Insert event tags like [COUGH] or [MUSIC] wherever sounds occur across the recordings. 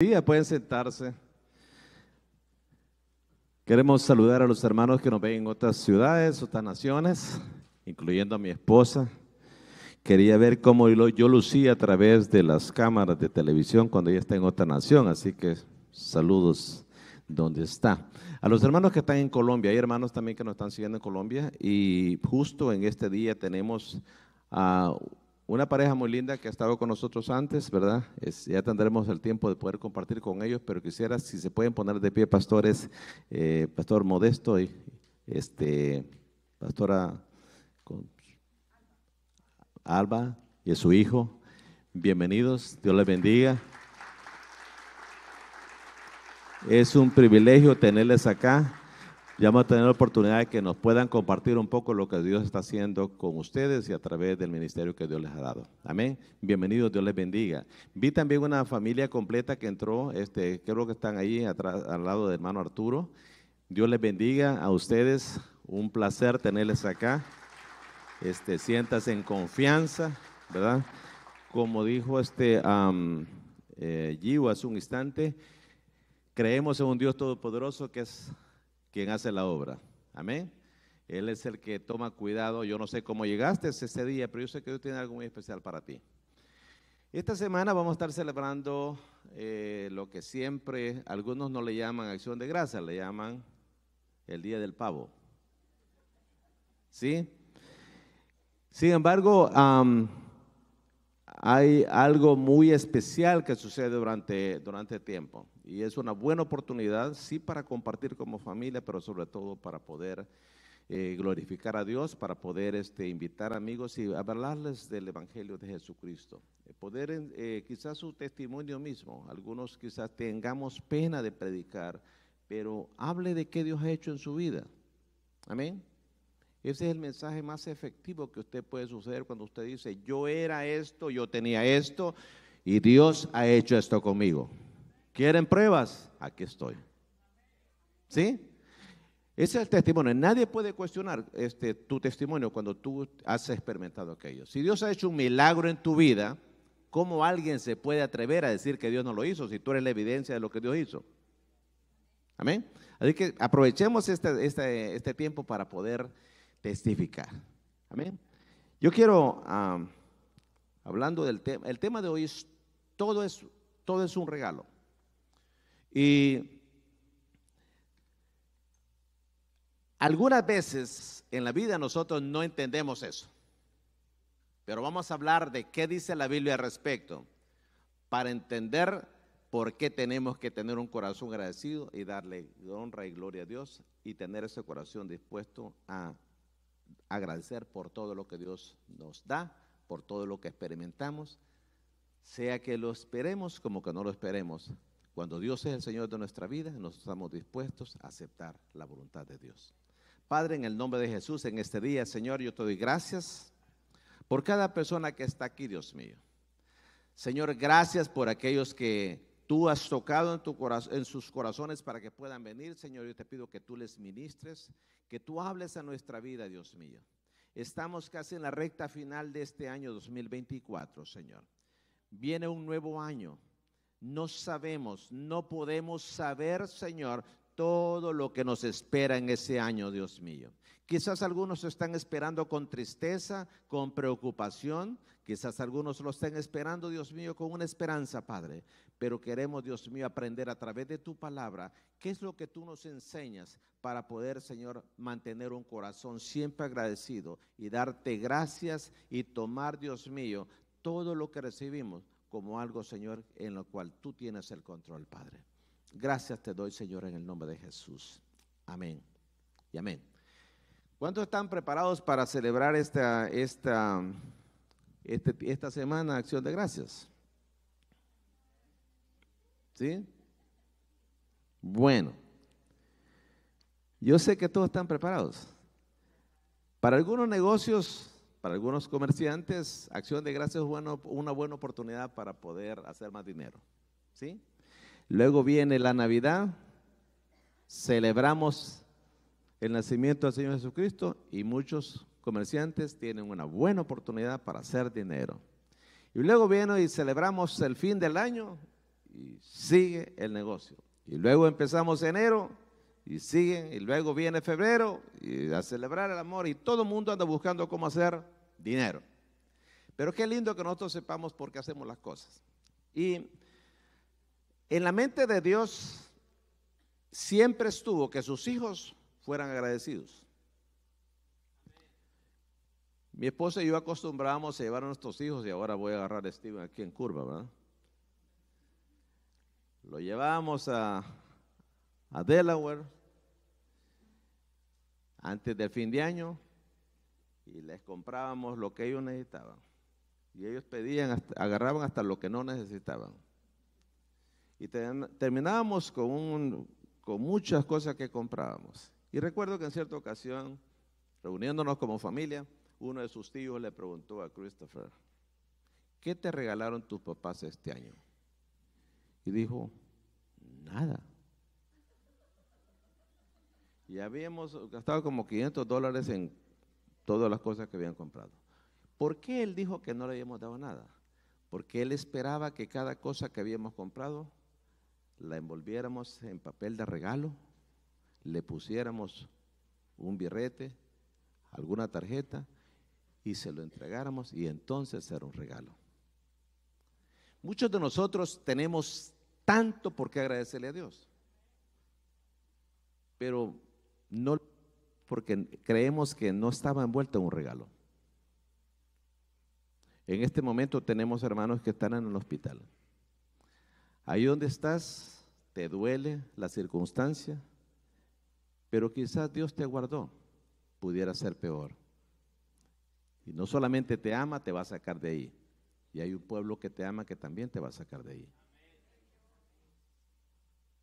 Día, pueden sentarse. Queremos saludar a los hermanos que nos ven en otras ciudades, otras naciones, incluyendo a mi esposa. Quería ver cómo yo lucía a través de las cámaras de televisión cuando ella está en otra nación, así que saludos donde está. A los hermanos que están en Colombia, hay hermanos también que nos están siguiendo en Colombia y justo en este día tenemos a una pareja muy linda que ha estado con nosotros antes, ¿verdad? Es, ya tendremos el tiempo de poder compartir con ellos, pero quisiera, si se pueden poner de pie, pastores, eh, Pastor Modesto y este, Pastora Alba y su hijo. Bienvenidos, Dios les bendiga. Es un privilegio tenerles acá. Ya vamos a tener la oportunidad de que nos puedan compartir un poco lo que Dios está haciendo con ustedes y a través del ministerio que Dios les ha dado. Amén. Bienvenidos, Dios les bendiga. Vi también una familia completa que entró, este, creo que están ahí al lado del hermano Arturo. Dios les bendiga a ustedes. Un placer tenerles acá. Este, en confianza, ¿verdad? Como dijo este eh, Gio hace un instante, creemos en un Dios todopoderoso que es quien hace la obra. Amén. Él es el que toma cuidado. Yo no sé cómo llegaste ese día, pero yo sé que Dios tiene algo muy especial para ti. Esta semana vamos a estar celebrando eh, lo que siempre, algunos no le llaman acción de gracia, le llaman el Día del Pavo. ¿Sí? Sin embargo, um, hay algo muy especial que sucede durante, durante tiempo. Y es una buena oportunidad, sí, para compartir como familia, pero sobre todo para poder eh, glorificar a Dios, para poder este, invitar amigos y hablarles del Evangelio de Jesucristo. Eh, poder, eh, quizás su testimonio mismo, algunos quizás tengamos pena de predicar, pero hable de qué Dios ha hecho en su vida. Amén. Ese es el mensaje más efectivo que usted puede suceder cuando usted dice, yo era esto, yo tenía esto, y Dios ha hecho esto conmigo. ¿Quieren pruebas? Aquí estoy. ¿Sí? Ese es el testimonio. Nadie puede cuestionar este, tu testimonio cuando tú has experimentado aquello. Si Dios ha hecho un milagro en tu vida, ¿cómo alguien se puede atrever a decir que Dios no lo hizo si tú eres la evidencia de lo que Dios hizo? Amén. Así que aprovechemos este, este, este tiempo para poder testificar. Amén. Yo quiero, hablando del tema, el tema de hoy todo, es todo es un regalo. Y algunas veces en la vida nosotros no entendemos eso. Pero vamos a hablar de qué dice la Biblia al respecto para entender por qué tenemos que tener un corazón agradecido y darle honra y gloria a Dios y tener ese corazón dispuesto a agradecer por todo lo que Dios nos da, por todo lo que experimentamos, sea que lo esperemos como que no lo esperemos. Cuando Dios es el Señor de nuestra vida, nos estamos dispuestos a aceptar la voluntad de Dios. Padre, en el nombre de Jesús, en este día, Señor, yo te doy gracias por cada persona que está aquí, Dios mío. Señor, gracias por aquellos que tú has tocado en, tu sus corazones para que puedan venir, Señor. Yo te pido que tú les ministres, que tú hables a nuestra vida, Dios mío. Estamos casi en la recta final de este año 2024, Señor. Viene un nuevo año. No sabemos, no podemos saber, Señor, todo lo que nos espera en ese año, Dios mío. Quizás algunos están esperando con tristeza, con preocupación, quizás algunos lo están esperando, Dios mío, con una esperanza, Padre pero queremos, Dios mío, aprender a través de tu palabra qué es lo que tú nos enseñas para poder, Señor, mantener un corazón siempre agradecido y darte gracias y tomar, Dios mío, todo lo que recibimos como algo, Señor, en lo cual tú tienes el control, Padre. Gracias te doy, Señor, en el nombre de Jesús. Amén. Y amén. ¿Cuántos están preparados para celebrar esta, esta, este, esta semana Acción de Gracias? ¿Sí? Bueno, yo sé que todos están preparados. Para algunos negocios, para algunos comerciantes, Acción de Gracias es bueno, una buena oportunidad para poder hacer más dinero. ¿Sí? Luego viene la Navidad, celebramos el nacimiento del Señor Jesucristo y muchos comerciantes tienen una buena oportunidad para hacer dinero. Y luego viene y celebramos el fin del año y sigue el negocio. Y luego empezamos enero y siguen, y luego viene febrero y a celebrar el amor y todo el mundo anda buscando cómo hacer dinero. Pero qué lindo que nosotros sepamos por qué hacemos las cosas. Y en la mente de Dios siempre estuvo que sus hijos fueran agradecidos. Mi esposa y yo acostumbrábamos a llevar a nuestros hijos, y ahora voy a agarrar a Steven aquí en curva, ¿verdad? Lo llevábamos a, Delaware antes del fin de año y les comprábamos lo que ellos necesitaban. Y ellos pedían, agarraban hasta lo que no necesitaban. Y terminábamos con, con muchas cosas que comprábamos. Y recuerdo que en cierta ocasión, reuniéndonos como familia, uno de sus tíos le preguntó a Christopher, ¿qué te regalaron tus papás este año? Y dijo, nada. Y habíamos gastado como 500 dólares en todas las cosas que habían comprado. ¿Por qué él dijo que no le habíamos dado nada? Porque él esperaba que cada cosa que habíamos comprado la envolviéramos en papel de regalo, le pusiéramos un birrete, alguna tarjeta y se lo entregáramos y entonces era un regalo. Muchos de nosotros tenemos tanto porque agradecerle a Dios. Pero no porque creemos que no estaba envuelto en un regalo. En este momento tenemos hermanos que están en el hospital. Ahí donde estás, te duele la circunstancia, pero quizás Dios te guardó, pudiera ser peor. Y no solamente te ama, te va a sacar de ahí. Y hay un pueblo que te ama que también te va a sacar de ahí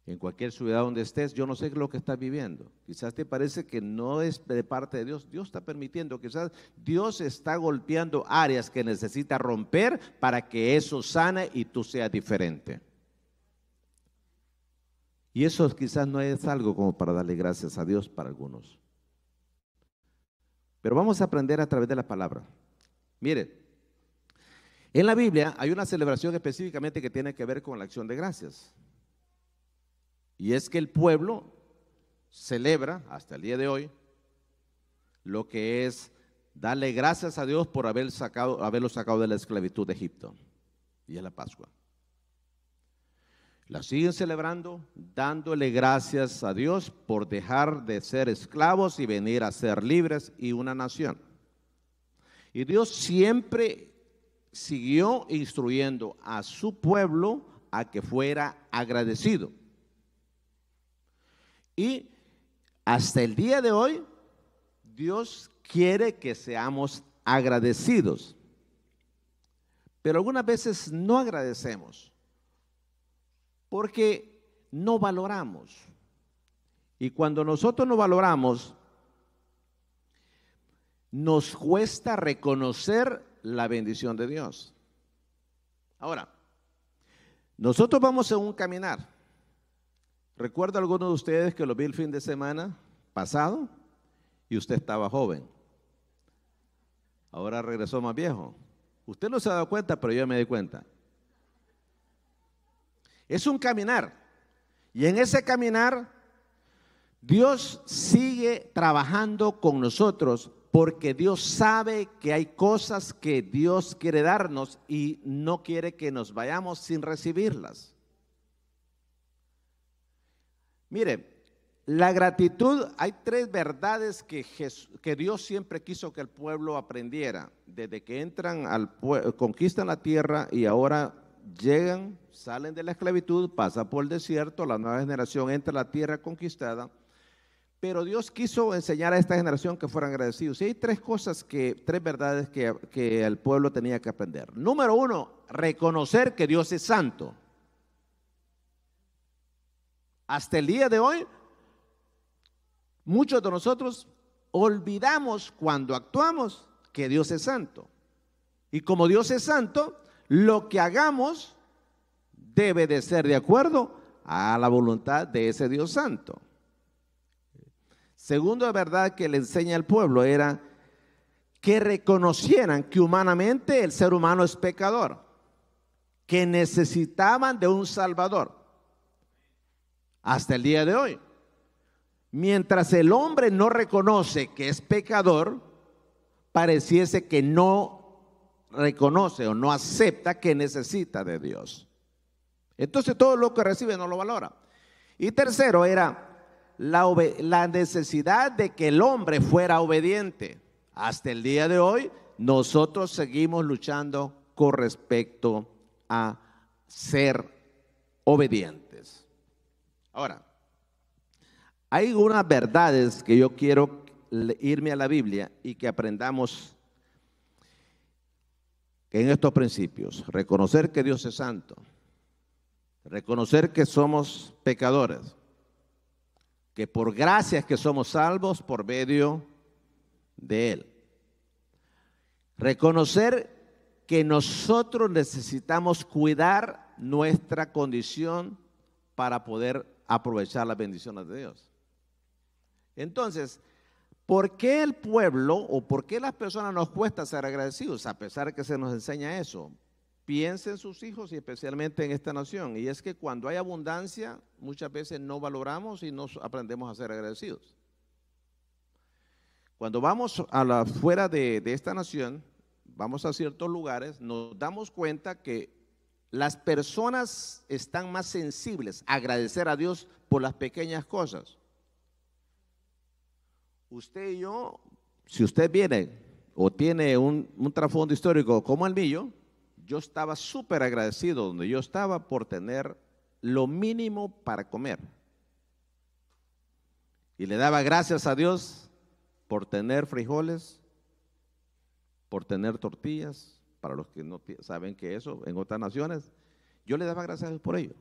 en cualquier ciudad donde estés, yo no sé lo que estás viviendo. Quizás te parece que no es de parte de Dios. Dios está permitiendo, quizás Dios está golpeando áreas que necesita romper para que eso sane y tú seas diferente. Y eso quizás no es algo como para darle gracias a Dios para algunos. Pero vamos a aprender a través de la palabra. Mire, en la Biblia hay una celebración específicamente que tiene que ver con la acción de gracias. Y es que el pueblo celebra hasta el día de hoy lo que es darle gracias a Dios por haber sacado, haberlo sacado de la esclavitud de Egipto. Y a la Pascua. La siguen celebrando dándole gracias a Dios por dejar de ser esclavos y venir a ser libres y una nación. Y Dios siempre siguió instruyendo a su pueblo a que fuera agradecido. Y hasta el día de hoy, Dios quiere que seamos agradecidos. Pero algunas veces no agradecemos porque no valoramos. Y cuando nosotros no valoramos, nos cuesta reconocer la bendición de Dios. Ahora, nosotros vamos en un caminar. Recuerdo a alguno de ustedes que lo vi el fin de semana pasado y usted estaba joven. Ahora regresó más viejo. Usted no se ha dado cuenta, pero yo me di cuenta. Es un caminar. Y en ese caminar, Dios sigue trabajando con nosotros porque Dios sabe que hay cosas que Dios quiere darnos y no quiere que nos vayamos sin recibirlas. Mire, la gratitud, hay tres verdades que, Dios siempre quiso que el pueblo aprendiera, desde que entran al conquistan la tierra y ahora llegan, salen de la esclavitud, pasan por el desierto, la nueva generación entra a la tierra conquistada, pero Dios quiso enseñar a esta generación que fueran agradecidos. Y hay tres cosas que, tres verdades que el pueblo tenía que aprender. Número uno, reconocer que Dios es santo. Hasta el día de hoy, muchos de nosotros olvidamos cuando actuamos que Dios es santo. Y como Dios es santo, lo que hagamos debe de ser de acuerdo a la voluntad de ese Dios santo. Segundo, la verdad que le enseña al pueblo era que reconocieran que humanamente el ser humano es pecador, que necesitaban de un salvador hasta el día de hoy. Mientras el hombre no reconoce que es pecador, pareciese que no reconoce o no acepta que necesita de Dios. Entonces todo lo que recibe no lo valora. Y tercero era la, la necesidad de que el hombre fuera obediente. Hasta el día de hoy nosotros seguimos luchando con respecto a ser obediente. Ahora, hay unas verdades que yo quiero irme a la Biblia y que aprendamos en estos principios. Reconocer que Dios es santo. Reconocer que somos pecadores. Que por gracias que somos salvos por medio de Él. Reconocer que nosotros necesitamos cuidar nuestra condición para poder aprovechar las bendiciones de Dios. Entonces, ¿por qué el pueblo o por qué las personas nos cuesta ser agradecidos a pesar de que se nos enseña eso? Piensen sus hijos y especialmente en esta nación. Y es que cuando hay abundancia, muchas veces no valoramos y no aprendemos a ser agradecidos. Cuando vamos a la, fuera de, de esta nación, vamos a ciertos lugares, nos damos cuenta que las personas están más sensibles a agradecer a Dios por las pequeñas cosas. Usted y yo, si usted viene o tiene un, un trasfondo histórico como el mío, yo estaba súper agradecido donde yo estaba por tener lo mínimo para comer. Y le daba gracias a Dios por tener frijoles, por tener tortillas, para los que no saben que eso en otras naciones, yo le daba gracias a Dios por ello.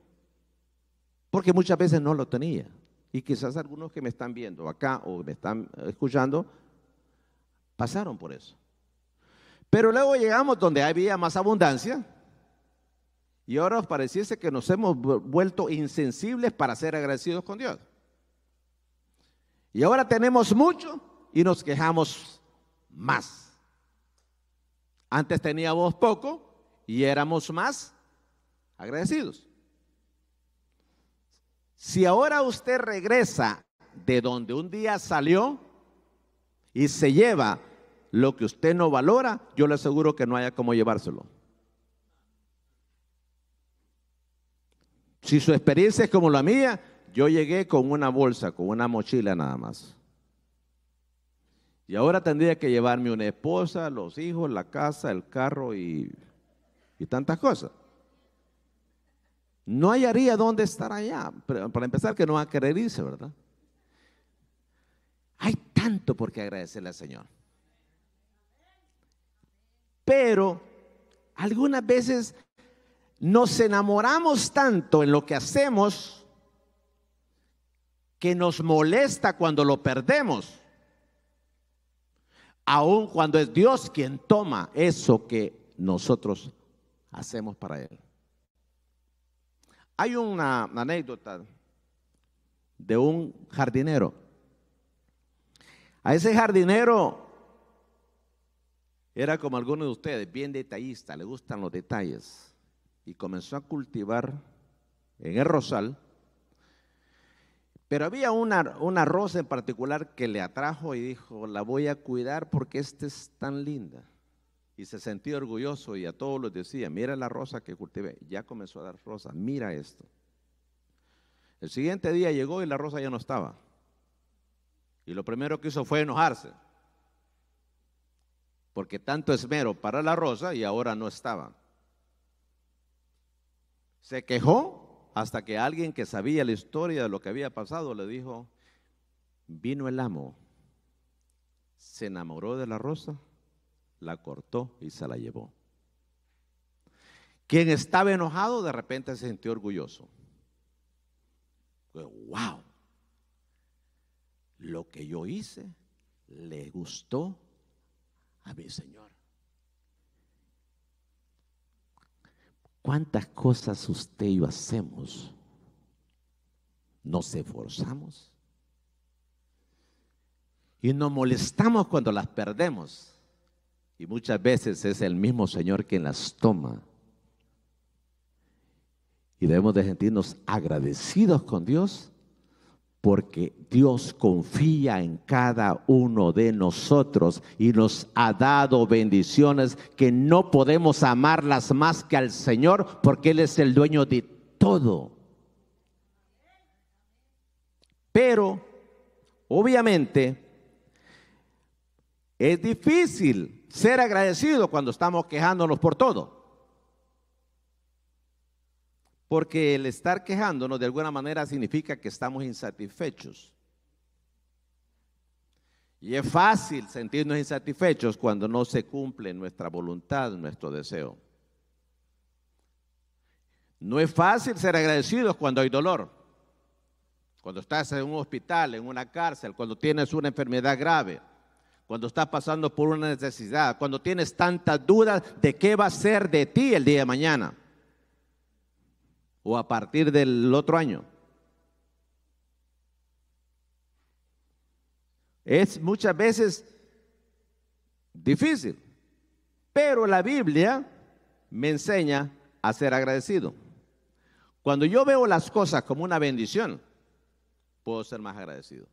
Porque muchas veces no lo tenía. Y quizás algunos que me están viendo acá o me están eh, escuchando pasaron por eso. Pero luego llegamos donde había más abundancia. Y ahora os pareciese que nos hemos vuelto insensibles para ser agradecidos con Dios. Y ahora tenemos mucho y nos quejamos más. Antes teníamos poco y éramos más agradecidos. Si ahora usted regresa de donde un día salió y se lleva lo que usted no valora, yo le aseguro que no haya cómo llevárselo. Si su experiencia es como la mía, yo llegué con una bolsa, con una mochila nada más. Y ahora tendría que llevarme una esposa, los hijos, la casa, el carro y, tantas cosas. No hallaría dónde estar allá. Para empezar, que no va a querer irse, ¿verdad? Hay tanto por qué agradecerle al Señor. Pero algunas veces nos enamoramos tanto en lo que hacemos que nos molesta cuando lo perdemos aun cuando es Dios quien toma eso que nosotros hacemos para Él. Hay una anécdota de un jardinero. A ese jardinero era como algunos de ustedes, bien detallista, le gustan los detalles, y comenzó a cultivar en el rosal pero había una, una rosa en particular que le atrajo y dijo, la voy a cuidar porque esta es tan linda. Y se sentía orgulloso y a todos los decía, mira la rosa que cultivé, ya comenzó a dar rosa, mira esto. El siguiente día llegó y la rosa ya no estaba. Y lo primero que hizo fue enojarse, porque tanto esmero para la rosa y ahora no estaba. Se quejó hasta que alguien que sabía la historia de lo que había pasado le dijo, vino el amo, se enamoró de la rosa, la cortó y se la llevó. Quien estaba enojado de repente se sintió orgulloso. ¡Wow! Lo que yo hice le gustó a mi Señor. ¿Cuántas cosas usted y yo hacemos? Nos esforzamos y nos molestamos cuando las perdemos. Y muchas veces es el mismo Señor quien las toma. Y debemos de sentirnos agradecidos con Dios porque Dios confía en cada uno de nosotros y nos ha dado bendiciones que no podemos amarlas más que al Señor, porque Él es el dueño de todo. Pero, obviamente, es difícil ser agradecido cuando estamos quejándonos por todo. Porque el estar quejándonos de alguna manera significa que estamos insatisfechos. Y es fácil sentirnos insatisfechos cuando no se cumple nuestra voluntad, nuestro deseo. No es fácil ser agradecidos cuando hay dolor. Cuando estás en un hospital, en una cárcel, cuando tienes una enfermedad grave, cuando estás pasando por una necesidad, cuando tienes tantas dudas de qué va a ser de ti el día de mañana o a partir del otro año. Es muchas veces difícil, pero la Biblia me enseña a ser agradecido. Cuando yo veo las cosas como una bendición, puedo ser más agradecido.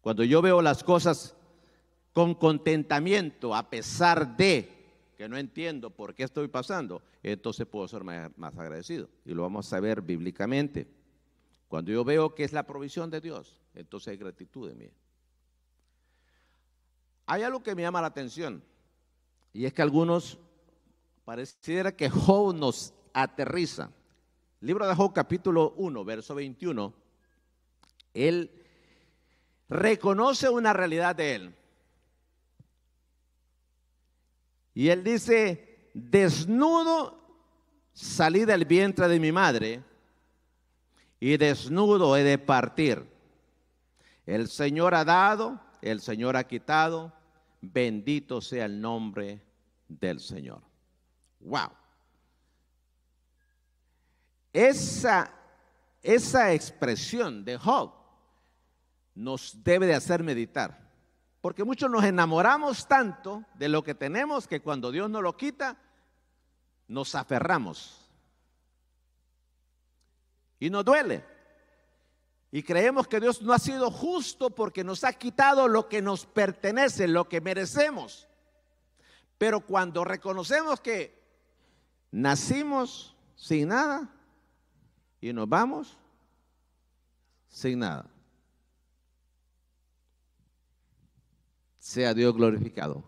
Cuando yo veo las cosas con contentamiento, a pesar de, no entiendo por qué estoy pasando, entonces puedo ser más, agradecido. Y lo vamos a ver bíblicamente. Cuando yo veo que es la provisión de Dios, entonces hay gratitud en mí. Hay algo que me llama la atención, y es que algunos pareciera que Job nos aterriza. Libro de Job capítulo 1, verso 21, él reconoce una realidad de él. Y él dice, desnudo salí del vientre de mi madre y desnudo he de partir. El Señor ha dado, el Señor ha quitado, bendito sea el nombre del Señor. Wow. Esa, esa expresión de Job nos debe de hacer meditar. Porque muchos nos enamoramos tanto de lo que tenemos que cuando Dios nos lo quita, nos aferramos. Y nos duele. Y creemos que Dios no ha sido justo porque nos ha quitado lo que nos pertenece, lo que merecemos. Pero cuando reconocemos que nacimos sin nada y nos vamos sin nada. sea Dios glorificado.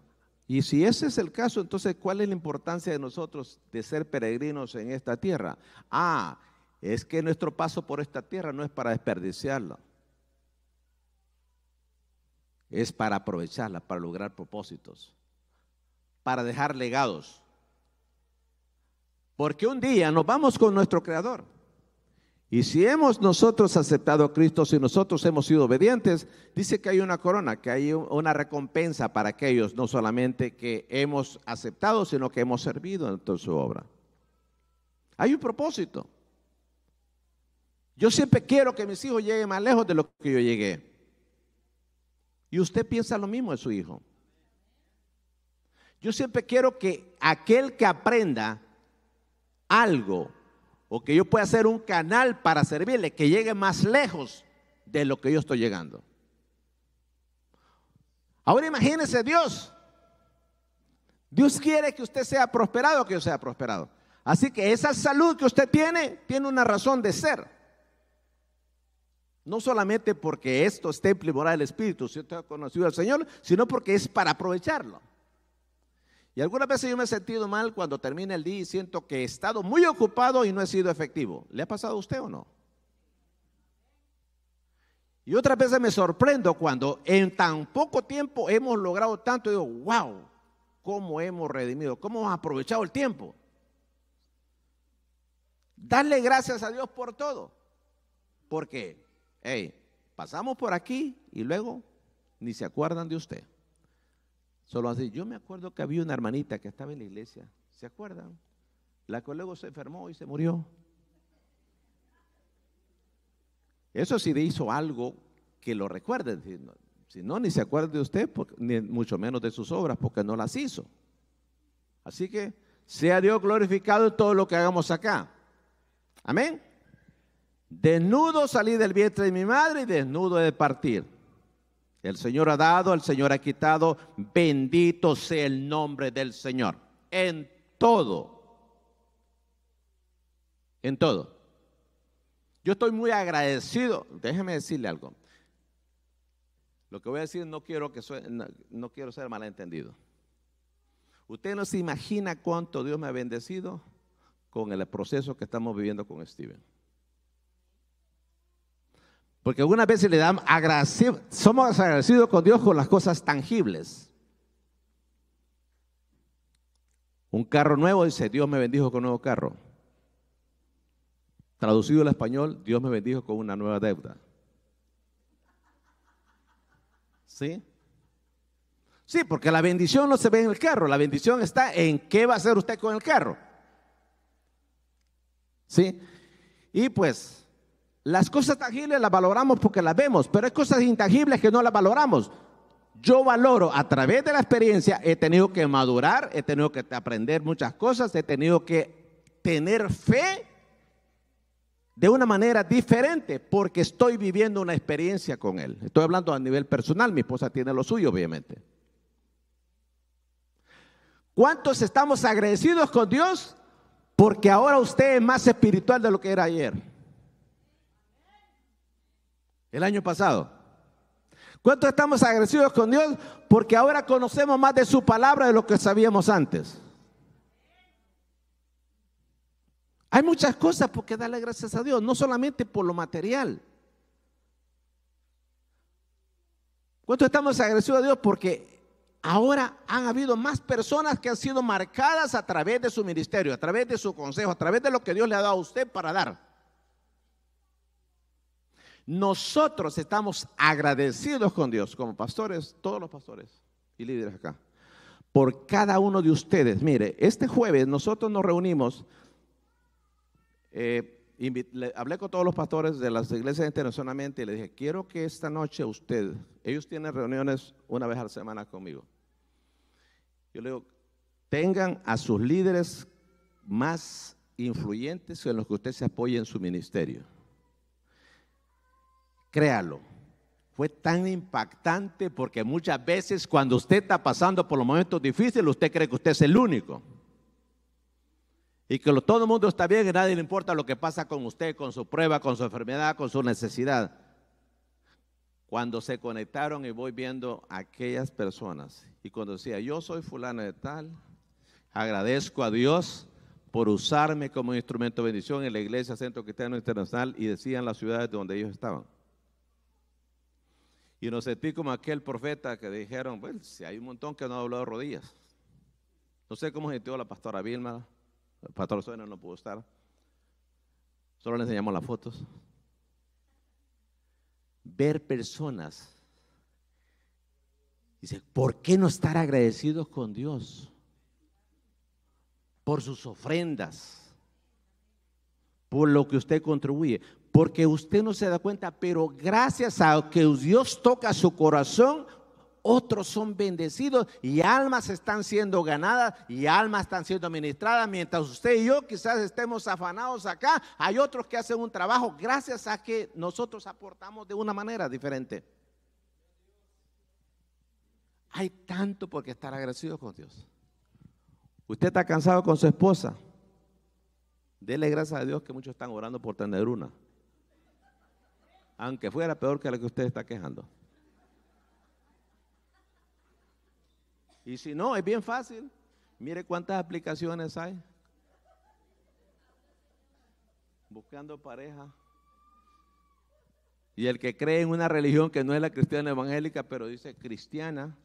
Y si ese es el caso, entonces, ¿cuál es la importancia de nosotros de ser peregrinos en esta tierra? Ah, es que nuestro paso por esta tierra no es para desperdiciarla, es para aprovecharla, para lograr propósitos, para dejar legados. Porque un día nos vamos con nuestro Creador. Y si hemos nosotros aceptado a Cristo, si nosotros hemos sido obedientes, dice que hay una corona, que hay una recompensa para aquellos, no solamente que hemos aceptado, sino que hemos servido en toda su obra. Hay un propósito. Yo siempre quiero que mis hijos lleguen más lejos de lo que yo llegué. Y usted piensa lo mismo de su hijo. Yo siempre quiero que aquel que aprenda algo o que yo pueda hacer un canal para servirle, que llegue más lejos de lo que yo estoy llegando. Ahora imagínese Dios. Dios quiere que usted sea prosperado, que yo sea prosperado. Así que esa salud que usted tiene tiene una razón de ser. No solamente porque esto esté en y del Espíritu, si usted ha conocido al Señor, sino porque es para aprovecharlo. Y algunas veces yo me he sentido mal cuando termina el día y siento que he estado muy ocupado y no he sido efectivo. ¿Le ha pasado a usted o no? Y otras veces me sorprendo cuando en tan poco tiempo hemos logrado tanto. y Digo, wow, cómo hemos redimido, cómo hemos aprovechado el tiempo. Darle gracias a Dios por todo. Porque, hey, pasamos por aquí y luego ni se acuerdan de usted. Solo así. Yo me acuerdo que había una hermanita que estaba en la iglesia, ¿se acuerdan? La que luego se enfermó y se murió. Eso sí le hizo algo que lo recuerden. Si no, ni se acuerda de usted, ni mucho menos de sus obras, porque no las hizo. Así que sea Dios glorificado en todo lo que hagamos acá. Amén. Desnudo salí del vientre de mi madre y desnudo he de partir. El Señor ha dado, el Señor ha quitado. Bendito sea el nombre del Señor. En todo. En todo. Yo estoy muy agradecido. Déjeme decirle algo. Lo que voy a decir no quiero, que no, quiero ser malentendido. Usted no se imagina cuánto Dios me ha bendecido con el proceso que estamos viviendo con Steven. Porque algunas veces le dan agradecido, somos agradecidos con Dios con las cosas tangibles. Un carro nuevo dice, Dios me bendijo con un nuevo carro. Traducido al español, Dios me bendijo con una nueva deuda. ¿Sí? Sí, porque la bendición no se ve en el carro, la bendición está en qué va a hacer usted con el carro. ¿Sí? Y pues las cosas tangibles las valoramos porque las vemos, pero hay cosas intangibles que no las valoramos. Yo valoro a través de la experiencia, he tenido que madurar, he tenido que aprender muchas cosas, he tenido que tener fe de una manera diferente porque estoy viviendo una experiencia con él. Estoy hablando a nivel personal, mi esposa tiene lo suyo, obviamente. ¿Cuántos estamos agradecidos con Dios? Porque ahora usted es más espiritual de lo que era ayer el año pasado. ¿Cuánto estamos agradecidos con Dios? Porque ahora conocemos más de su palabra de lo que sabíamos antes. Hay muchas cosas por qué darle gracias a Dios, no solamente por lo material. ¿Cuánto estamos agradecidos a Dios? Porque ahora han habido más personas que han sido marcadas a través de su ministerio, a través de su consejo, a través de lo que Dios le ha dado a usted para dar. Nosotros estamos agradecidos con Dios, como pastores, todos los pastores y líderes acá, por cada uno de ustedes. Mire, este jueves nosotros nos reunimos, eh, hablé con todos los pastores de las iglesias internacionalmente y le dije, quiero que esta noche usted, ellos tienen reuniones una vez a la semana conmigo. Yo le digo, tengan a sus líderes más influyentes en los que usted se apoye en su ministerio. Créalo. Fue tan impactante porque muchas veces cuando usted está pasando por los momentos difíciles, usted cree que usted es el único. Y que todo el mundo está bien, y nadie le importa lo que pasa con usted, con su prueba, con su enfermedad, con su necesidad. Cuando se conectaron y voy viendo a aquellas personas, y cuando decía, yo soy fulano de tal, agradezco a Dios por usarme como instrumento de bendición en la Iglesia Centro Cristiano Internacional y decían las ciudades donde ellos estaban. Y nos sentí como aquel profeta que dijeron, bueno, si hay un montón que no ha doblado rodillas. No sé cómo sintió la pastora Vilma, el pastor Suena no pudo estar. Solo le enseñamos las fotos. Ver personas. Dice, ¿por qué no estar agradecidos con Dios? Por sus ofrendas, por lo que usted contribuye porque usted no se da cuenta, pero gracias a que Dios toca su corazón, otros son bendecidos y almas están siendo ganadas y almas están siendo administradas. Mientras usted y yo quizás estemos afanados acá, hay otros que hacen un trabajo gracias a que nosotros aportamos de una manera diferente. Hay tanto por qué estar agradecido con Dios. Usted está cansado con su esposa. Dele gracias a Dios que muchos están orando por tener una aunque fuera peor que la que usted está quejando. Y si no, es bien fácil. Mire cuántas aplicaciones hay. Buscando pareja. Y el que cree en una religión que no es la cristiana evangélica, pero dice cristiana,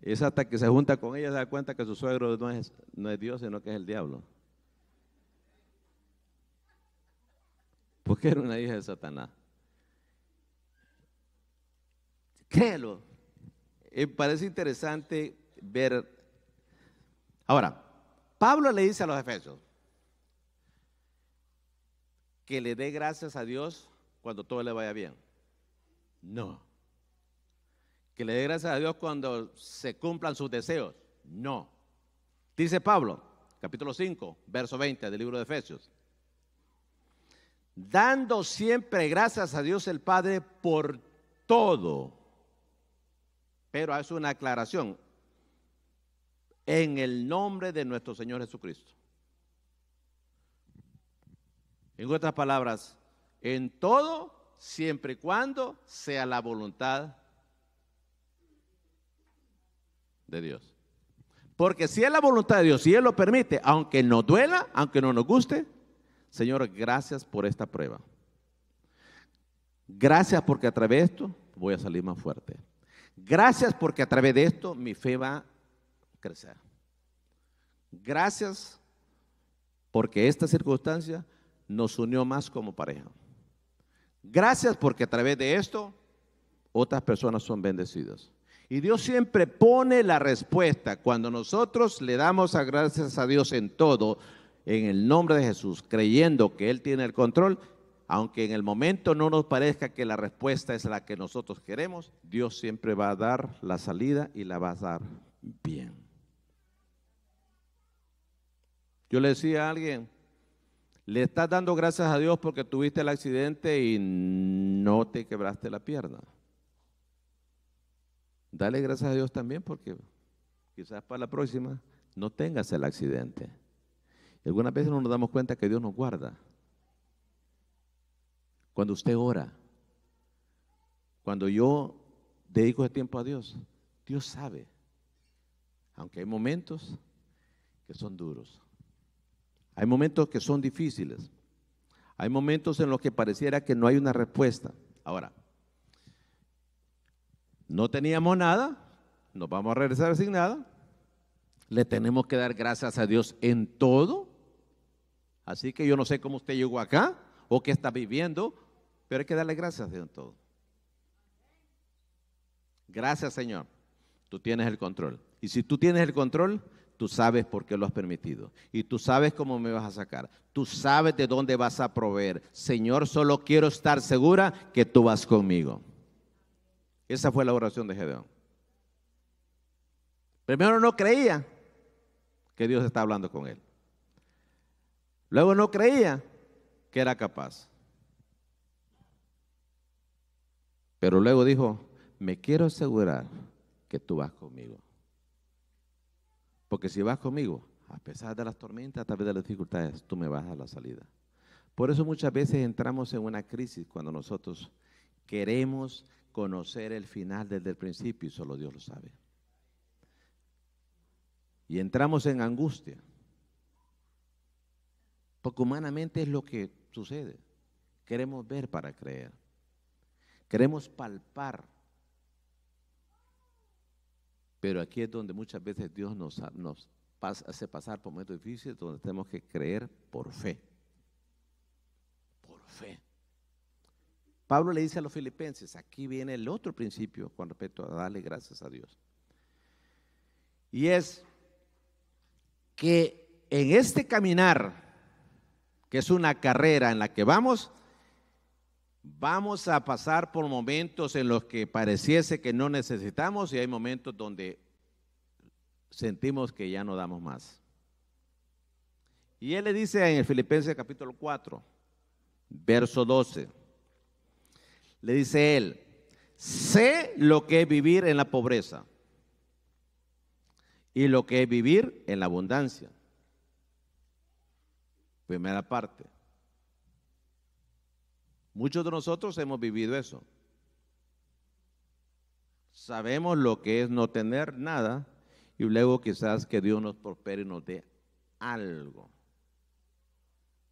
es hasta que se junta con ella, se da cuenta que su suegro no es, no es Dios, sino que es el diablo. porque era una hija de Satanás. Créelo. Eh, parece interesante ver. Ahora, Pablo le dice a los Efesios que le dé gracias a Dios cuando todo le vaya bien. No. Que le dé gracias a Dios cuando se cumplan sus deseos. No. Dice Pablo, capítulo 5, verso 20 del libro de Efesios dando siempre gracias a Dios el Padre por todo. Pero es una aclaración, en el nombre de nuestro Señor Jesucristo. En otras palabras, en todo, siempre y cuando sea la voluntad de Dios. Porque si es la voluntad de Dios, si Él lo permite, aunque nos duela, aunque no nos guste, Señor, gracias por esta prueba. Gracias porque a través de esto voy a salir más fuerte. Gracias porque a través de esto mi fe va a crecer. Gracias porque esta circunstancia nos unió más como pareja. Gracias porque a través de esto otras personas son bendecidas. Y Dios siempre pone la respuesta. Cuando nosotros le damos gracias a Dios en todo, en el nombre de Jesús, creyendo que Él tiene el control, aunque en el momento no nos parezca que la respuesta es la que nosotros queremos, Dios siempre va a dar la salida y la va a dar bien. Yo le decía a alguien, le estás dando gracias a Dios porque tuviste el accidente y no te quebraste la pierna. Dale gracias a Dios también porque quizás para la próxima no tengas el accidente algunas veces no nos damos cuenta que Dios nos guarda. Cuando usted ora, cuando yo dedico el tiempo a Dios, Dios sabe, aunque hay momentos que son duros, hay momentos que son difíciles, hay momentos en los que pareciera que no hay una respuesta. Ahora, no teníamos nada, nos vamos a regresar sin nada, le tenemos que dar gracias a Dios en todo Así que yo no sé cómo usted llegó acá o qué está viviendo, pero hay que darle gracias a Dios en todo. Gracias, Señor. Tú tienes el control. Y si tú tienes el control, tú sabes por qué lo has permitido. Y tú sabes cómo me vas a sacar. Tú sabes de dónde vas a proveer. Señor, solo quiero estar segura que tú vas conmigo. Esa fue la oración de Gedeón. Primero no creía que Dios estaba hablando con él. Luego no creía que era capaz. Pero luego dijo, me quiero asegurar que tú vas conmigo. Porque si vas conmigo, a pesar de las tormentas, a través de las dificultades, tú me vas a la salida. Por eso muchas veces entramos en una crisis cuando nosotros queremos conocer el final desde el principio y solo Dios lo sabe. Y entramos en angustia. Porque humanamente es lo que sucede. Queremos ver para creer. Queremos palpar. Pero aquí es donde muchas veces Dios nos, hace pasar por momentos difíciles donde tenemos que creer por fe. Por fe. Pablo le dice a los filipenses, aquí viene el otro principio con respecto a darle gracias a Dios. Y es que en este caminar que es una carrera en la que vamos, vamos a pasar por momentos en los que pareciese que no necesitamos y hay momentos donde sentimos que ya no damos más. Y él le dice en el Filipenses capítulo 4, verso 12, le dice él, sé lo que es vivir en la pobreza y lo que es vivir en la abundancia. Primera parte. Muchos de nosotros hemos vivido eso. Sabemos lo que es no tener nada y luego quizás que Dios nos prospere y nos dé algo.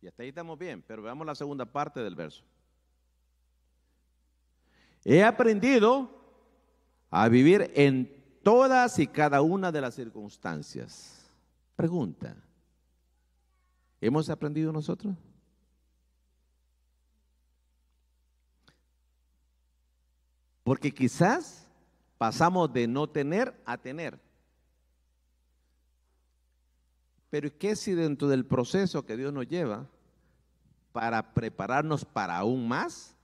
Y hasta ahí estamos bien, pero veamos la segunda parte del verso. He aprendido a vivir en todas y cada una de las circunstancias. Pregunta, ¿Hemos aprendido nosotros? Porque quizás pasamos de no tener a tener. Pero ¿qué si dentro del proceso que Dios nos lleva para prepararnos para aún más,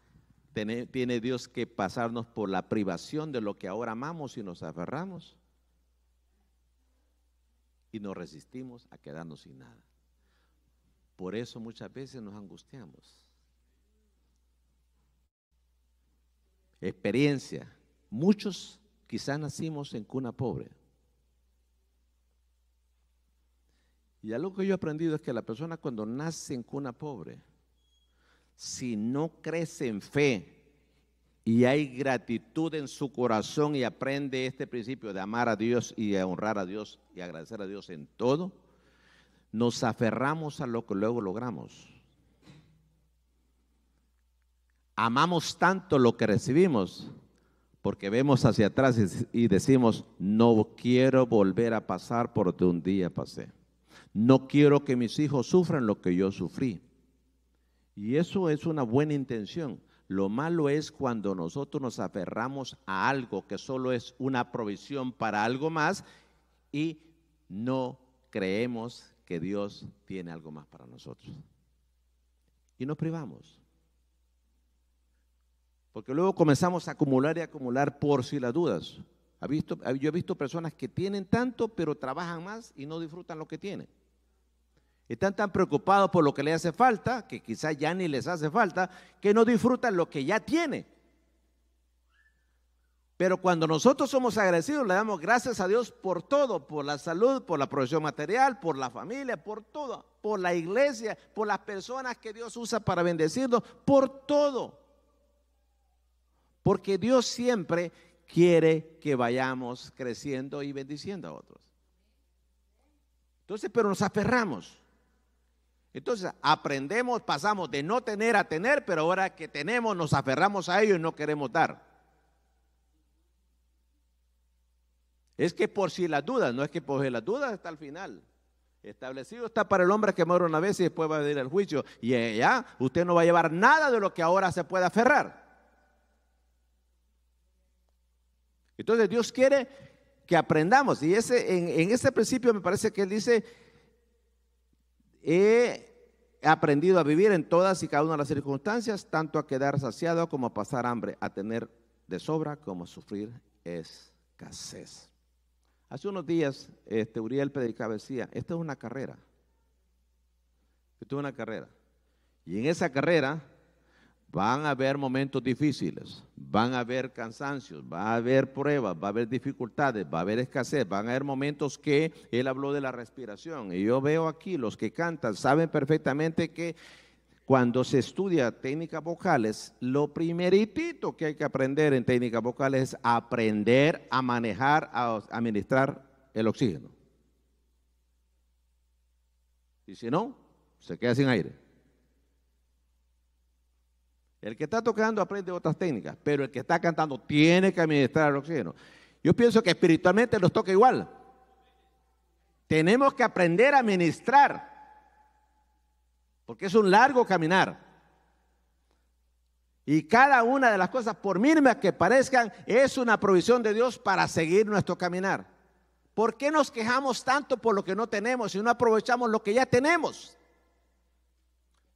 tiene, tiene, Dios que pasarnos por la privación de lo que ahora amamos y nos aferramos? Y nos resistimos a quedarnos sin nada. Por eso muchas veces nos angustiamos. Experiencia. Muchos quizás nacimos en cuna pobre. Y algo que yo he aprendido es que la persona cuando nace en cuna pobre, si no crece en fe y hay gratitud en su corazón y aprende este principio de amar a Dios y honrar a Dios y agradecer a Dios en todo, nos aferramos a lo que luego logramos. Amamos tanto lo que recibimos porque vemos hacia atrás y decimos, no quiero volver a pasar por donde un día pasé. No quiero que mis hijos sufran lo que yo sufrí. Y eso es una buena intención. Lo malo es cuando nosotros nos aferramos a algo que solo es una provisión para algo más y no creemos que Dios tiene algo más para nosotros. Y nos privamos. Porque luego comenzamos a acumular y acumular por si las dudas. Ha visto, yo he visto personas que tienen tanto, pero trabajan más y no disfrutan lo que tienen. Están tan preocupados por lo que les hace falta, que quizás ya ni les hace falta, que no disfrutan lo que ya tienen. Pero cuando nosotros somos agradecidos, le damos gracias a Dios por todo, por la salud, por la provisión material, por la familia, por todo, por la iglesia, por las personas que Dios usa para bendecirnos, por todo. Porque Dios siempre quiere que vayamos creciendo y bendiciendo a otros. Entonces, pero nos aferramos. Entonces, aprendemos, pasamos de no tener a tener, pero ahora que tenemos nos aferramos a ello y no queremos dar. Es que por si las dudas, no es que por si las dudas hasta el final. Establecido está para el hombre que muere una vez y después va a venir el juicio. Y ya, usted no va a llevar nada de lo que ahora se pueda aferrar. Entonces Dios quiere que aprendamos. Y ese, en, en ese principio me parece que Él dice, he aprendido a vivir en todas y cada una de las circunstancias, tanto a quedar saciado como a pasar hambre, a tener de sobra como a sufrir escasez. Hace unos días, este, Uriel predicaba, decía, esta es una carrera. Esto es una carrera. Y en esa carrera van a haber momentos difíciles, van a haber cansancios, va a haber pruebas, va a haber dificultades, va a haber escasez, van a haber momentos que él habló de la respiración. Y yo veo aquí los que cantan saben perfectamente que cuando se estudia técnicas vocales, lo primeritito que hay que aprender en técnicas vocales es aprender a manejar, a administrar el oxígeno. Y si no, se queda sin aire. El que está tocando aprende otras técnicas, pero el que está cantando tiene que administrar el oxígeno. Yo pienso que espiritualmente nos toca igual. Tenemos que aprender a administrar porque es un largo caminar. Y cada una de las cosas, por mínimas que parezcan, es una provisión de Dios para seguir nuestro caminar. ¿Por qué nos quejamos tanto por lo que no tenemos y no aprovechamos lo que ya tenemos?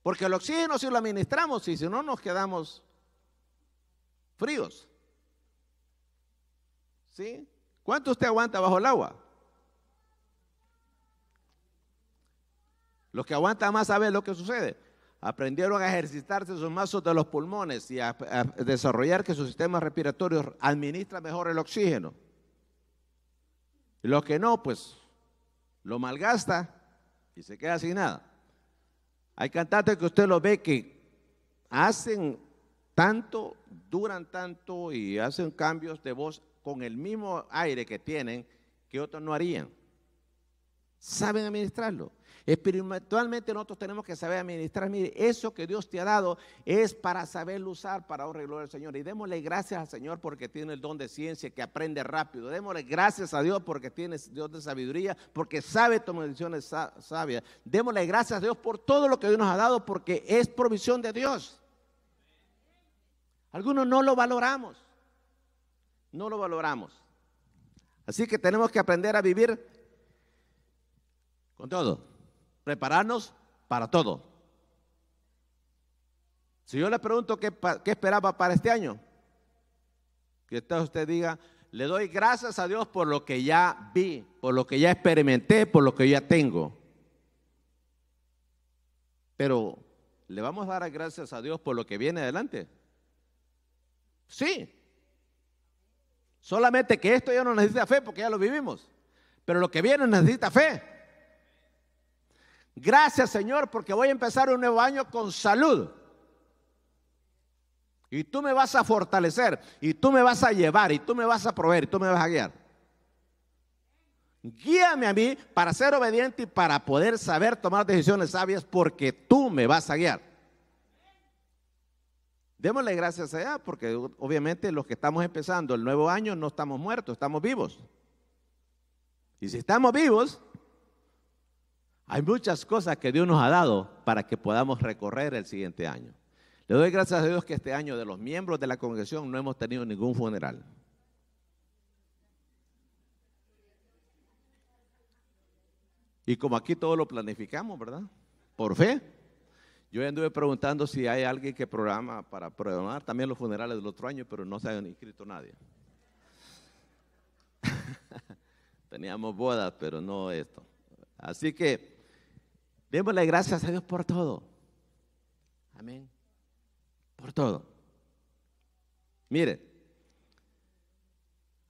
Porque el oxígeno si lo administramos y si no nos quedamos fríos. ¿Sí? ¿Cuánto usted aguanta bajo el agua? Los que aguantan más saben lo que sucede. Aprendieron a ejercitarse sus mazos de los pulmones y a, desarrollar que su sistema respiratorio administra mejor el oxígeno. Y los que no, pues lo malgasta y se queda sin nada. Hay cantantes que usted lo ve que hacen tanto, duran tanto y hacen cambios de voz con el mismo aire que tienen que otros no harían. Saben administrarlo. Espiritualmente nosotros tenemos que saber administrar. Mire, eso que Dios te ha dado es para saberlo usar para honrar y gloria al Señor. Y démosle gracias al Señor porque tiene el don de ciencia que aprende rápido. Démosle gracias a Dios porque tiene Dios de sabiduría, porque sabe tomar decisiones sabias. Démosle gracias a Dios por todo lo que Dios nos ha dado porque es provisión de Dios. Algunos no lo valoramos. No lo valoramos. Así que tenemos que aprender a vivir con todo prepararnos para todo. Si yo le pregunto qué, esperaba para este año, que usted diga, le doy gracias a Dios por lo que ya vi, por lo que ya experimenté, por lo que ya tengo. Pero, ¿le vamos a dar gracias a Dios por lo que viene adelante? Sí. Solamente que esto ya no necesita fe porque ya lo vivimos. Pero lo que viene necesita fe. Gracias Señor porque voy a empezar un nuevo año con salud. Y tú me vas a fortalecer, y tú me vas a llevar, y tú me vas a proveer, y tú me vas a guiar. Guíame a mí para ser obediente y para poder saber tomar decisiones sabias porque tú me vas a guiar. Démosle gracias a Dios porque obviamente los que estamos empezando el nuevo año no estamos muertos, estamos vivos. Y si estamos vivos, hay muchas cosas que Dios nos ha dado para que podamos recorrer el siguiente año. Le doy gracias a Dios que este año de los miembros de la congregación no hemos tenido ningún funeral. Y como aquí todo lo planificamos, ¿verdad? Por fe. Yo anduve preguntando si hay alguien que programa para programar también los funerales del otro año, pero no se ha inscrito nadie. [LAUGHS] Teníamos bodas, pero no esto. Así que Démosle gracias a Dios por todo. Amén. Por todo. Mire,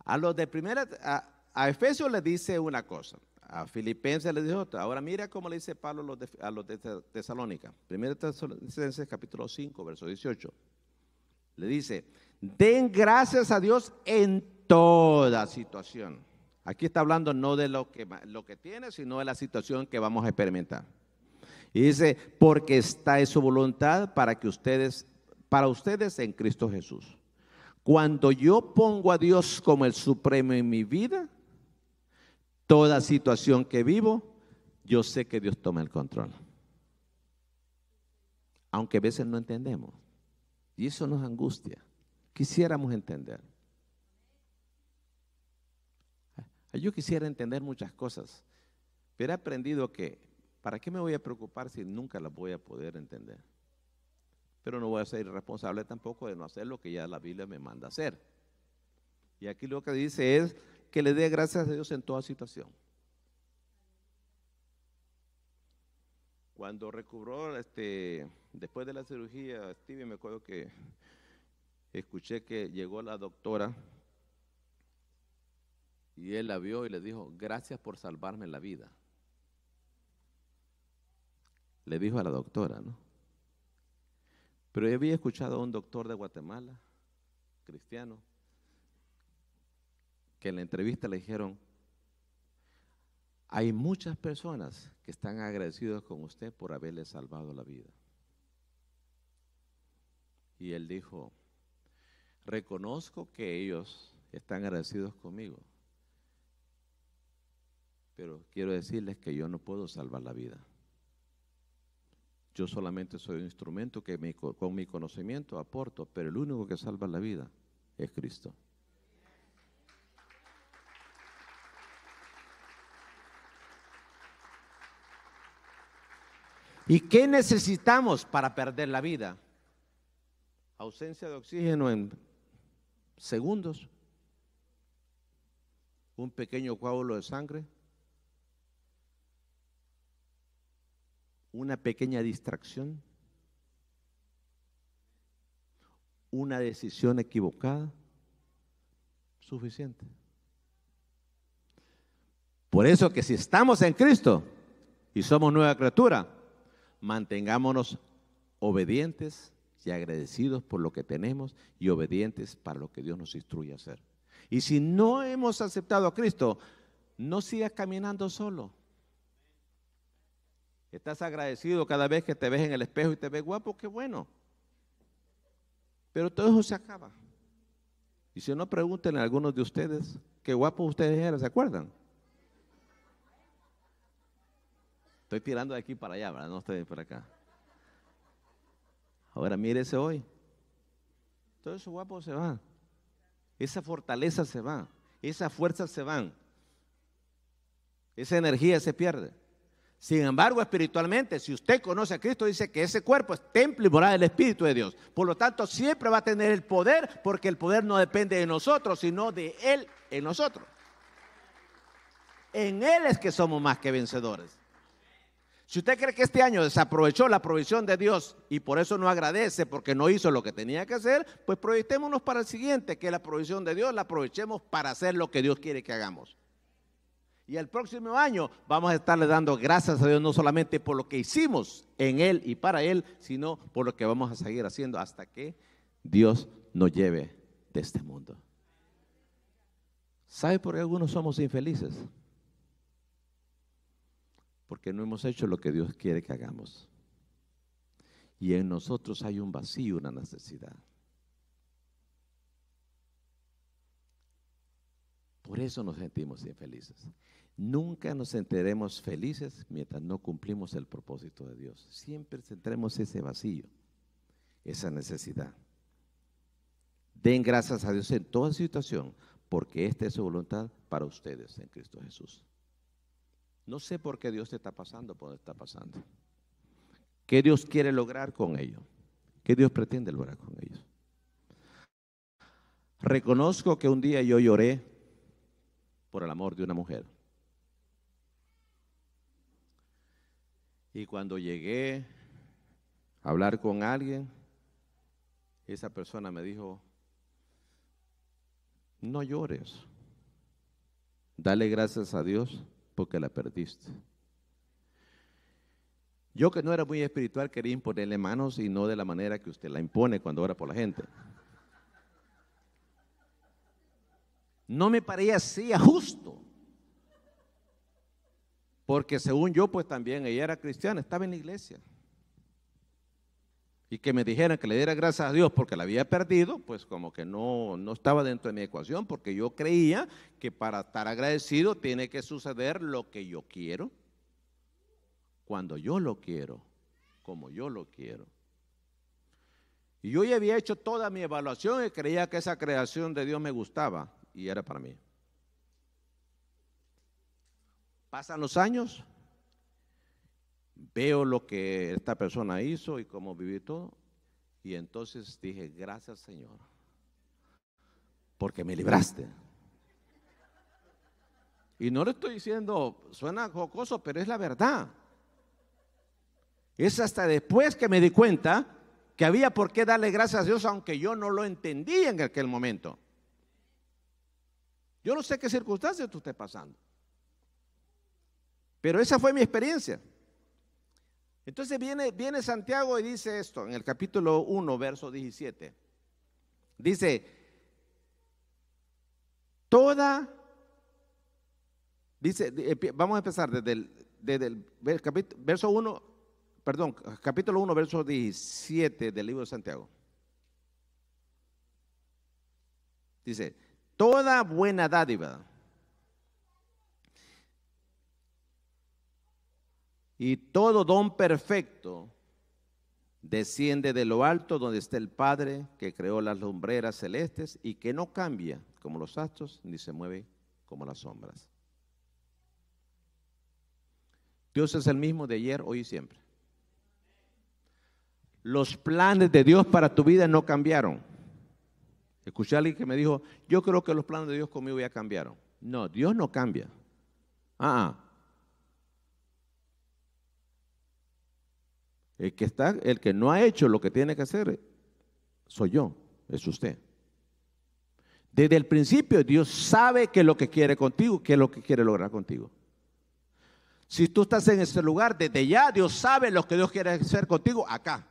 a los de primera, a, a Efesios le dice una cosa, a Filipenses le dice otra. Ahora mira cómo le dice Pablo a los de, a los de Tesalónica. Primera Tesalonicenses capítulo 5, verso 18. Le dice, den gracias a Dios en toda situación. Aquí está hablando no de lo que, lo que tiene, sino de la situación que vamos a experimentar. Y dice, porque está en su voluntad para que ustedes, para ustedes en Cristo Jesús. Cuando yo pongo a Dios como el supremo en mi vida, toda situación que vivo, yo sé que Dios toma el control. Aunque a veces no entendemos. Y eso nos angustia. Quisiéramos entender. Yo quisiera entender muchas cosas, pero he aprendido que ¿Para qué me voy a preocupar si nunca las voy a poder entender? Pero no voy a ser irresponsable tampoco de no hacer lo que ya la Biblia me manda hacer. Y aquí lo que dice es que le dé gracias a Dios en toda situación. Cuando recobró, este, después de la cirugía, Stevie, me acuerdo que escuché que llegó la doctora y él la vio y le dijo, gracias por salvarme la vida le dijo a la doctora, ¿no? Pero yo había escuchado a un doctor de Guatemala, cristiano, que en la entrevista le dijeron, hay muchas personas que están agradecidas con usted por haberle salvado la vida. Y él dijo, reconozco que ellos están agradecidos conmigo, pero quiero decirles que yo no puedo salvar la vida. Yo solamente soy un instrumento que con mi conocimiento aporto, pero el único que salva la vida es Cristo. ¿Y qué necesitamos para perder la vida? Ausencia de oxígeno en segundos, un pequeño coágulo de sangre, una pequeña distracción, una decisión equivocada, suficiente. Por eso que si estamos en Cristo y somos nueva criatura, mantengámonos obedientes y agradecidos por lo que tenemos y obedientes para lo que Dios nos instruye a hacer. Y si no hemos aceptado a Cristo, no sigas caminando solo. Estás agradecido cada vez que te ves en el espejo y te ves guapo, qué bueno. Pero todo eso se acaba. Y si no, pregunten a algunos de ustedes qué guapo ustedes eran, ¿se acuerdan? Estoy tirando de aquí para allá, ¿verdad? No estoy para acá. Ahora mírese hoy. Todo eso guapo se va. Esa fortaleza se va. Esa fuerza se van. Esa energía se pierde. Sin embargo, espiritualmente, si usted conoce a Cristo, dice que ese cuerpo es templo y morada del Espíritu de Dios. Por lo tanto, siempre va a tener el poder, porque el poder no depende de nosotros, sino de Él en nosotros. En Él es que somos más que vencedores. Si usted cree que este año desaprovechó la provisión de Dios y por eso no agradece porque no hizo lo que tenía que hacer, pues proyectémonos para el siguiente, que la provisión de Dios la aprovechemos para hacer lo que Dios quiere que hagamos. Y el próximo año vamos a estarle dando gracias a Dios no solamente por lo que hicimos en Él y para Él, sino por lo que vamos a seguir haciendo hasta que Dios nos lleve de este mundo. ¿Sabe por qué algunos somos infelices? Porque no hemos hecho lo que Dios quiere que hagamos. Y en nosotros hay un vacío, una necesidad. Por eso nos sentimos infelices. Nunca nos sentiremos felices mientras no cumplimos el propósito de Dios. Siempre sentiremos ese vacío, esa necesidad. Den gracias a Dios en toda situación, porque esta es su voluntad para ustedes en Cristo Jesús. No sé por qué Dios te está pasando por donde está pasando. ¿Qué Dios quiere lograr con ello? ¿Qué Dios pretende lograr con ellos? Reconozco que un día yo lloré por el amor de una mujer. Y cuando llegué a hablar con alguien, esa persona me dijo, no llores, dale gracias a Dios porque la perdiste. Yo que no era muy espiritual quería imponerle manos y no de la manera que usted la impone cuando ora por la gente. No me parecía justo. Porque según yo, pues también ella era cristiana, estaba en la iglesia. Y que me dijeran que le diera gracias a Dios porque la había perdido, pues como que no, no estaba dentro de mi ecuación, porque yo creía que para estar agradecido tiene que suceder lo que yo quiero, cuando yo lo quiero, como yo lo quiero. Y yo ya había hecho toda mi evaluación y creía que esa creación de Dios me gustaba y era para mí. Pasan los años, veo lo que esta persona hizo y cómo viví todo. Y entonces dije, gracias Señor, porque me libraste. Y no le estoy diciendo, suena jocoso, pero es la verdad. Es hasta después que me di cuenta que había por qué darle gracias a Dios, aunque yo no lo entendía en aquel momento. Yo no sé qué circunstancias tú estés pasando. Pero esa fue mi experiencia. Entonces viene, viene Santiago y dice esto en el capítulo 1, verso 17. Dice, toda, dice, vamos a empezar desde el, desde el capítulo, verso 1, perdón, capítulo 1, verso 17 del libro de Santiago. Dice, toda buena dádiva Y todo don perfecto desciende de lo alto donde está el Padre que creó las lumbreras celestes y que no cambia como los astros ni se mueve como las sombras. Dios es el mismo de ayer, hoy y siempre. Los planes de Dios para tu vida no cambiaron. Escuché a alguien que me dijo, yo creo que los planes de Dios conmigo ya cambiaron. No, Dios no cambia. Ah, ah. El que, está, el que no ha hecho lo que tiene que hacer soy yo, es usted. Desde el principio Dios sabe que es lo que quiere contigo, que es lo que quiere lograr contigo. Si tú estás en ese lugar, desde ya Dios sabe lo que Dios quiere hacer contigo acá.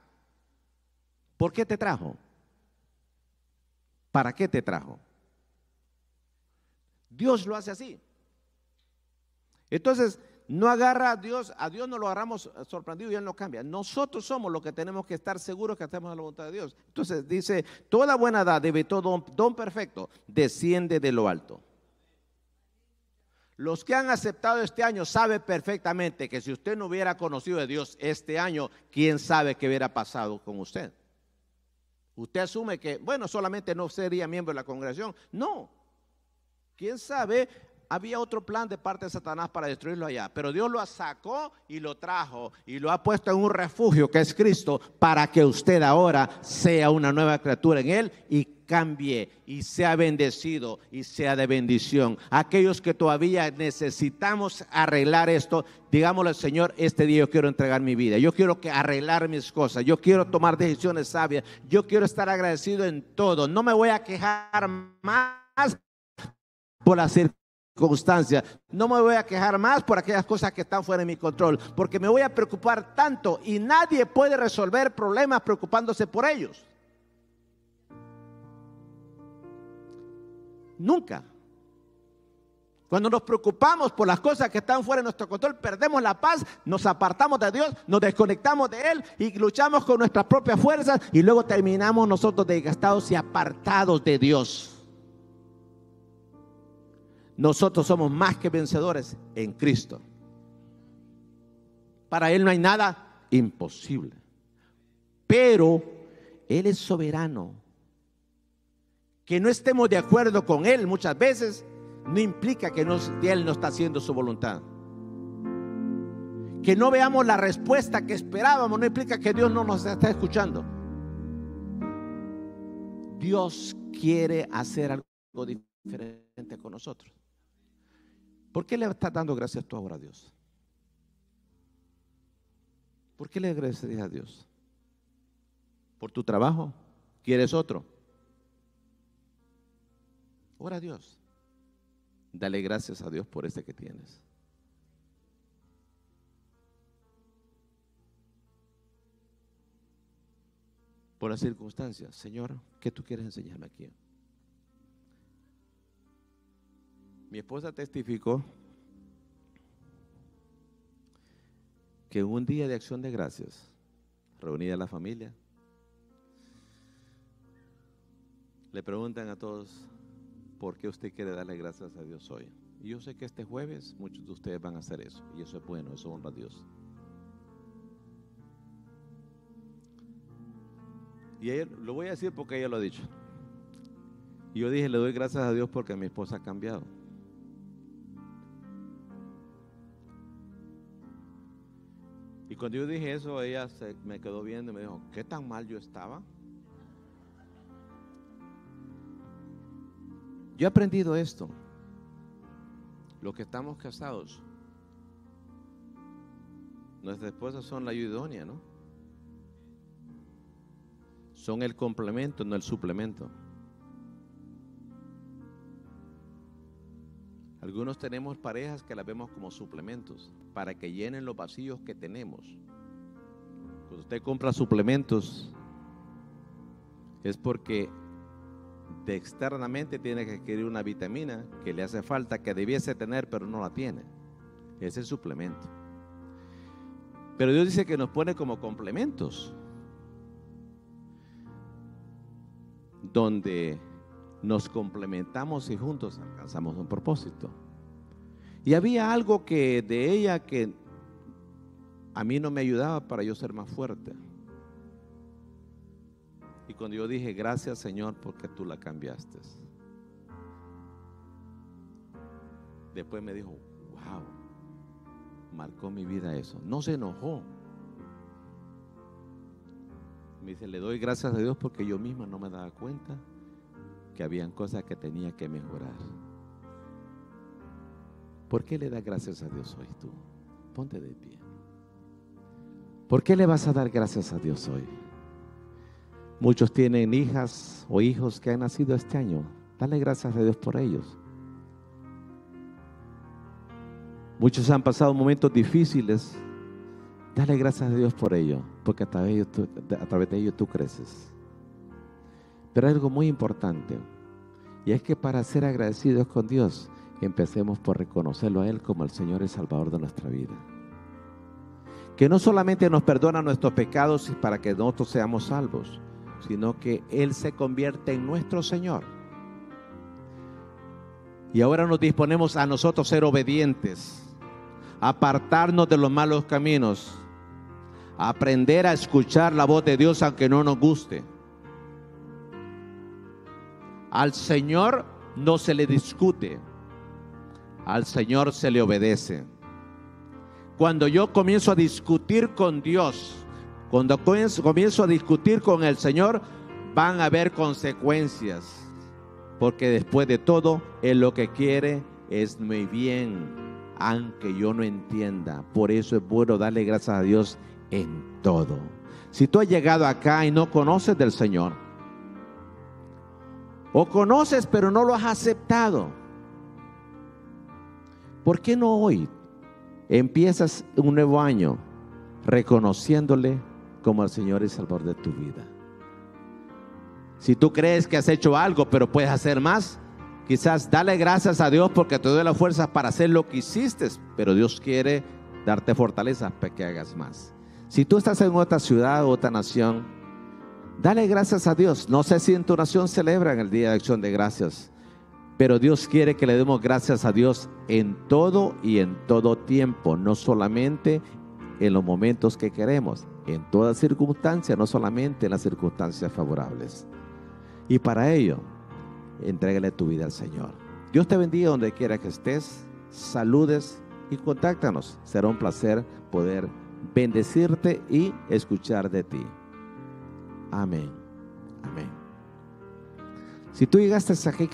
¿Por qué te trajo? ¿Para qué te trajo? Dios lo hace así. Entonces, no agarra a Dios, a Dios no lo agarramos eh, sorprendido y Él no cambia. Nosotros somos los que tenemos que estar seguros que hacemos la voluntad de Dios. Entonces dice, toda buena edad debe todo don, don perfecto, desciende de lo alto. Los que han aceptado este año saben perfectamente que si usted no hubiera conocido a Dios este año, quién sabe qué hubiera pasado con usted. Usted asume que, bueno, solamente no sería miembro de la congregación. No, ¿Quién sabe había otro plan de parte de Satanás para destruirlo allá, pero Dios lo sacó y lo trajo y lo ha puesto en un refugio que es Cristo para que usted ahora sea una nueva criatura en Él y cambie y sea bendecido y sea de bendición. Aquellos que todavía necesitamos arreglar esto, digámosle al Señor, este día yo quiero entregar mi vida, yo quiero que arreglar mis cosas, yo quiero tomar decisiones sabias, yo quiero estar agradecido en todo, no me voy a quejar más por la constancia. No me voy a quejar más por aquellas cosas que están fuera de mi control, porque me voy a preocupar tanto y nadie puede resolver problemas preocupándose por ellos. Nunca. Cuando nos preocupamos por las cosas que están fuera de nuestro control, perdemos la paz, nos apartamos de Dios, nos desconectamos de Él y luchamos con nuestras propias fuerzas y luego terminamos nosotros desgastados y apartados de Dios. Nosotros somos más que vencedores en Cristo. Para Él no hay nada imposible. Pero Él es soberano. Que no estemos de acuerdo con Él muchas veces no implica que Él no está haciendo su voluntad. Que no veamos la respuesta que esperábamos no implica que Dios no nos está escuchando. Dios quiere hacer algo diferente con nosotros. ¿Por qué le estás dando gracias tú ahora a Dios? ¿Por qué le agradecerías a Dios? ¿Por tu trabajo? ¿Quieres otro? Ora a Dios. Dale gracias a Dios por este que tienes. Por las circunstancias. Señor, ¿qué tú quieres enseñarme aquí? Mi esposa testificó que un día de acción de gracias, reunida la familia, le preguntan a todos, ¿por qué usted quiere darle gracias a Dios hoy? Y yo sé que este jueves muchos de ustedes van a hacer eso, y eso es bueno, eso honra a Dios. Y ayer, lo voy a decir porque ella lo ha dicho. Y yo dije, le doy gracias a Dios porque mi esposa ha cambiado. cuando yo dije eso, ella se, me quedó viendo y me dijo, ¿qué tan mal yo estaba? Yo he aprendido esto. Los que estamos casados, nuestras esposas son la ayuda ¿no? Son el complemento, no el suplemento. Algunos tenemos parejas que las vemos como suplementos para que llenen los vacíos que tenemos. Cuando usted compra suplementos es porque externamente tiene que adquirir una vitamina que le hace falta, que debiese tener, pero no la tiene. Es el suplemento. Pero Dios dice que nos pone como complementos. Donde nos complementamos y juntos alcanzamos un propósito. Y había algo que de ella que a mí no me ayudaba para yo ser más fuerte. Y cuando yo dije, gracias Señor porque tú la cambiaste. Después me dijo, wow, marcó mi vida eso. No se enojó. Me dice, le doy gracias a Dios porque yo misma no me daba cuenta que habían cosas que tenía que mejorar. ¿Por qué le das gracias a Dios hoy tú? Ponte de pie. ¿Por qué le vas a dar gracias a Dios hoy? Muchos tienen hijas o hijos que han nacido este año. Dale gracias a Dios por ellos. Muchos han pasado momentos difíciles. Dale gracias a Dios por ellos porque a través de ellos tú creces. Pero hay algo muy importante. Y es que para ser agradecidos con Dios, empecemos por reconocerlo a Él como el Señor y Salvador de nuestra vida. Que no solamente nos perdona nuestros pecados para que nosotros seamos salvos, sino que Él se convierte en nuestro Señor. Y ahora nos disponemos a nosotros ser obedientes, apartarnos de los malos caminos, aprender a escuchar la voz de Dios aunque no nos guste al Señor no se le discute, al Señor se le obedece. Cuando yo comienzo a discutir con Dios, cuando comienzo a discutir con el Señor, van a haber consecuencias, porque después de todo, Él lo que quiere es muy bien, aunque yo no entienda. Por eso es bueno darle gracias a Dios en todo. Si tú has llegado acá y no conoces del Señor, o conoces pero no lo has aceptado. ¿Por qué no hoy empiezas un nuevo año reconociéndole como el Señor y Salvador de tu vida? Si tú crees que has hecho algo pero puedes hacer más, quizás dale gracias a Dios porque te doy la fuerza para hacer lo que hiciste, pero Dios quiere darte fortaleza para que hagas más. Si tú estás en otra ciudad, o otra nación, Dale gracias a Dios. No sé si en tu nación celebran el Día de Acción de Gracias, pero Dios quiere que le demos gracias a Dios en todo y en todo tiempo, no solamente en los momentos que queremos, en todas circunstancias, no solamente en las circunstancias favorables. Y para ello, entrégale tu vida al Señor. Dios te bendiga donde quiera que estés, saludes y contáctanos. Será un placer poder bendecirte y escuchar de ti. Amén. Amén. Si tú llegaste hasta aquí,